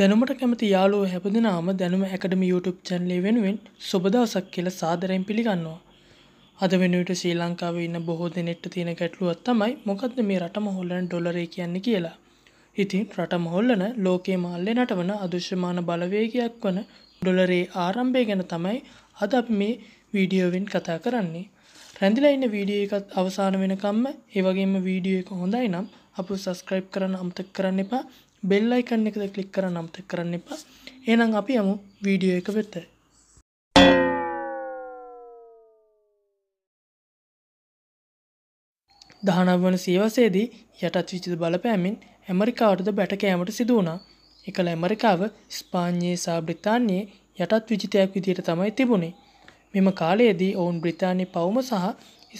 දැනුමට කැමති යාලෝ හැපදිනාම දැනුම ඇකඩම YouTube චැන්ලේ වෙනුවෙන් සුබදවසක් කියල සාදරයෙන් පිළිගන්නවා. අද වෙනුවට ශ්‍රී ලංකාව ඉන්න බොහෝ දෙනෙට්ට තියෙන ගැටලුවත් තමයි මොකක්ද මේ රටම හොල්ලන ඩොලරේ කියන්නේ කියලා. ඉතින් රටම හොල්ලන ලෝකේ මාල්ලේ නටවන අදෘශ්‍යමාන බලවේගයක් වන ඩොලරේ ආරම්භය ගැන තමයි අද අපි මේ වීඩියෝවෙන් කතා කරන්නේ. රැඳිලා ඉන්න වීඩියෝ එකත් අවසාන වෙනකම්ම ඒ වගේම වීඩියෝ එක හොඳයි නම් අප සස්ක්‍රයිබ් කරන්න අමතක කරන්න එපා බෙල්ලයිකන්න එකද කලික් කර නම්ත කරන්න එපා ඒනම් අපි යමු වීඩියෝ එක වෙත්ත දහනව වන සීවසේදී යටත් විචිත බලපෑමින් ඇමරිකාවටද බැටකෑමට සිදුවනා එකළ ඇමරිකාව ස්පාඥයේ සා බ්‍රිතාන්‍යයේ යටත් විජිතයක් විදියට තමයි තිබුණේ මෙම කාලයේදී ඔවුන් බ්‍රිතාන්‍ය පවුම සහ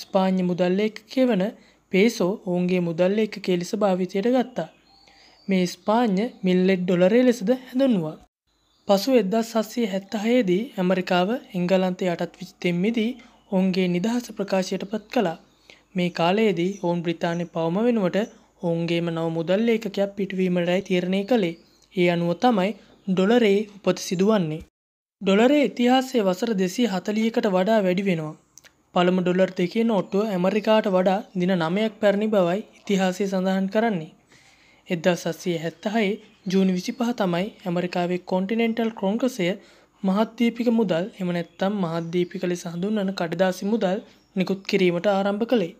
ස්පාඥ මුදල්ල එකකේ වන පේසෝ ඔවුන්ගේ මුදල්ල එකකේ ලෙස භාවිතයට ගත්තා මේ ස්පාඤ්ඤ මිල්ලෙට් ඩොලරය ලෙසද හැඳුන්වා. පසු එදදස් සස්සේ හැත්තහයේදී ඇමරිකාව එංගලන්තය අටත් විචිතෙම්මිදී ඔවුන්ගේ නිදහස ප්‍රකාශයට පත් කළා. මේ කාලයේදී ඔවුන් බ්‍රතාානය පවම වෙනුවට ඔවුන්ගේම නව මුදල් ඒකකයක් පිටවීමටයි තීරණය කළේ ඒ අනුව තමයි ඩොලරේ උපත සිදුවන්නේ. ඩොලරේ ඉතිහාසේ වසර දෙසී හතලියකට වඩා වැඩි වෙනවා. පළමු ඩොලර් දෙකේ නෝට්ටුව ඇමරිකාට වඩා දින නමයක් පැරණි බවයි ඉතිහාසය සඳහන් කරන්නේ. එදා සස්සේ හැත්තහයේ ජූනි විසිපහ තමයි ඇමරිකාවේ කොන්ටිනෙන්ටල් කොංග්‍රසය මහත්දීපික මුදල් එමනැත්තම් මහත්දීපික ලෙස හඳුන්වන කඩදාසි මුදල් නිකුත් කිරීමට ආරම්භ කළේ.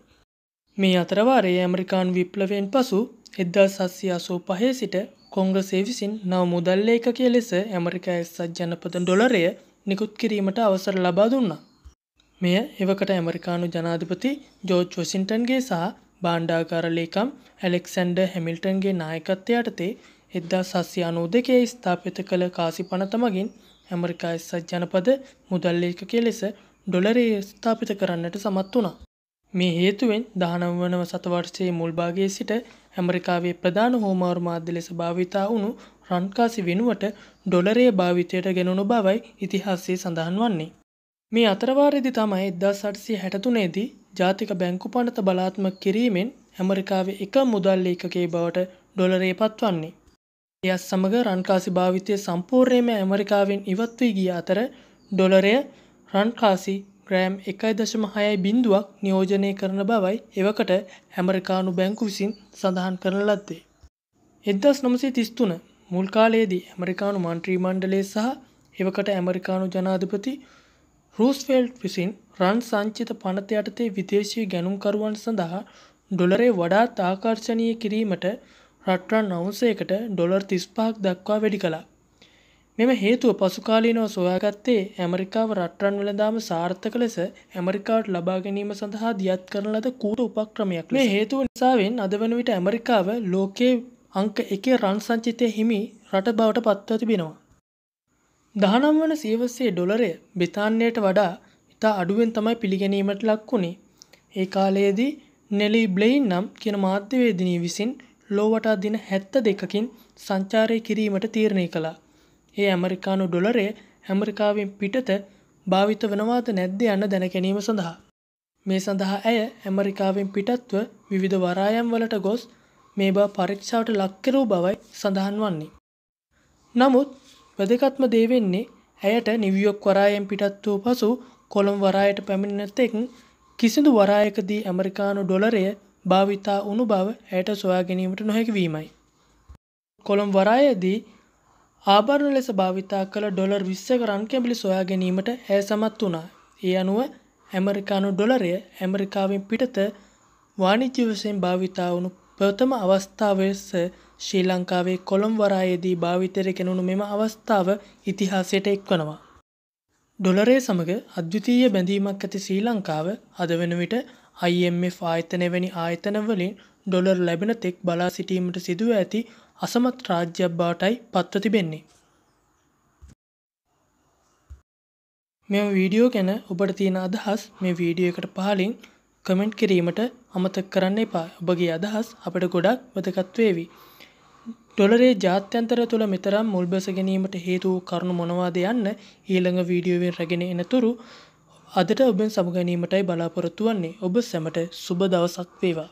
මේ අතරවාරයේ ඇමරිකාන් විප්ලවයෙන් පසු එදදා සස්සේ අසෝ පහේ සිට කොංග්‍රසේ විසින් නව මුදල් ඒකකය ලෙස ඇමරිකා එස්සත් ජනපද ඩොලරය නිකුත් කිරීමට අවසර ලබා දුන්නා. මෙය එවකට ඇමරිකානු ජනාධිපති ජෝච් වසින්ටන්ගේ සහ බාණ්ඩාකාරලේකම් ඇලෙක්සැන්ඩ හැමිල්ටන්ගේ නායකත්ව යටතේ එද්දා සස්්‍යයානෝ දෙකේ ස්ථාපිත කළ කාසි පනතමගින් ඇමරිකා එස්සත් ජනපද මුදල්ලේකකේ ලෙස ඩොලරේ ස්ථාපිත කරන්නට සමත් වුණා. මේ හේතුවෙන් දානම්වනව සතවර්ෂයේ මුල්භාගේ සිට ඇමරිකාවේ ප්‍රධාන හෝමාර මාධ්‍ය ලෙස භාවිතා වුණු රන්කාසි වෙනුවට ඩොලරේ භාවිතයට ගෙනුණු බවයි ඉතිහාසයේ සඳහන් වන්නේ. මේ අතරවාරදි තමයි එදදා සටසි හැටතුනේදී ජාතික බැංකු පනත බලාත්මක කිරීමෙන් ඇමරිකාවේ එක මුදල් ඒකගේ බවට ඩොලරේ පත්වන්නේ. එයත් සමඟ රන්කාසි භාවිතය සම්පූර්ණයම ඇමරිකාවෙන් ඉවත්වී ගිය අතර ඩොලරය රන්කාසි ග්‍රෑම් එකයි දශම හයයි බින්දුවක් නියෝජනය කරන බවයි එවකට ඇමරිකානු බැංකු විසින් සඳහන් කරන ලද්දේ. එදදස් නොමසේ තිස්තුන මුල්කාලයේදී ඇමරිකානු මන්ත්‍රී මණ්ඩලේ සහ එවකට ඇමරිකානු ජනාධපති රූස්ෆෙල්ට් විසින් රන් සංචිත පනත යටතේ විදේශීය ගැනුම්කරුවන් සඳහා ඩොලරේ වඩාත් ආකර්ශනීය කිරීමට රටරන් අවුසයකට ඩොලර් 35ක් දක්වා වැඩි කළා. මෙම හේතුව පසුකාලීනව සොයාගත්තේ ඇමරිකාව රටරන් වෙළඳාම සාර්ථක ලෙස ඇමරිකාවට ලබා ගැනීම සඳහා දියත් කරන ලද කූට උපක්‍රමයක්. මේ හේතුව නිසාවෙන් අද වන විට ඇමරිකාව ලෝකයේ අංක 1 රන් සංචිතයේ හිමි රට බවට පත්ව තිබෙනවා. දහනම් වන සියවසේ ඩොලරය බ්‍රිතාන්‍යයට වඩා ඉතා අඩුවෙන් තමයි පිළිගැනීමට ලක්වුණේ. ඒ කාලයේදී නෙලි බ්ලයින් නම් කියන මාධ්‍යවේදිනී විසින් ලෝවටා දින හැත්ත දෙකකින් සංචාරය කිරීමට තීරණය කළා. ඒ ඇමරිකානු ඩොලරය ඇමරිකාවෙන් පිටත භාවිත වනවාද නැද්ද යන්න දැනගැනීම සඳහා. මේ සඳහා ඇය ඇමරිකාවෙන් පිටත්ව විවිධ වරායම් වලට ගොස් මේ බව පරීක්ෂාවට ලක්කරූ බවයි සඳහන් වන්නේ. නමුත් වැදගත්ම දේ වෙන්නේ ඇයට නිවියොක් වරායෙන් පිටත් වූ පසු කොළම් වරායට පැමිණෙන තෙක් කිසිදු වරායකදී ඇමරිකානු ඩොලරය භාවිතා වුණු බව ඇයට සොයා ගැනීමට නොහැකි වීමයි. කොළම් වරායේදී ආභරණ ලෙස භාවිතා කළ ඩොලර් 20ක රන් කැඹිලි සොයා ගැනීමට ඇය සමත් වුණා. ඒ අනුව ඇමරිකානු ඩොලරය ඇමරිකාවෙන් පිටත වාණිජ්‍ය වශයෙන් භාවිතා වුණු ප්‍රථම අවස්ථාව ලෙස ශ්‍රී ලංකාවේ කොළඹ වරායේදී භාවිතයට ගෙනුණු මෙම අවස්ථාව ඉතිහාසයට එක්වනවා. ඩොලරය සමඟ අද්විතීය බැඳීමක් ඇති ශ්‍රී ලංකාව අද වෙන විට IMF ආයතනය වැනි ආයතනවලින් ඩොලර් ලැබෙන තෙක් බලා සිටීමට සිදුව ඇති අසමත් රාජ්‍යයක් බාටයි පත්ව තිබෙන්නේ. මෙම වීඩියෝ ගැන ඔබට තියෙන අදහස් මේ වීඩියෝ එකට පහලින් කමෙන්ට් කිරීමට අමතක් කරන්න එපා ඔබගේ අදහස් අපට ගොඩක් වැදගත්වේවි. ඩොලරේ ජාත්‍යන්තර තුළ මෙතරම් මුල්බැස ගැනීමට හේතු කරුණු මොනවාද යන්න ඊළඟ වීඩියෝවෙන් රැගෙන එනතුරු අදට ඔබෙන් සමගැනීමටයි බලාපොරොත්තුවන්නේ ඔබ සැමට සුබ දවසක් වේවා.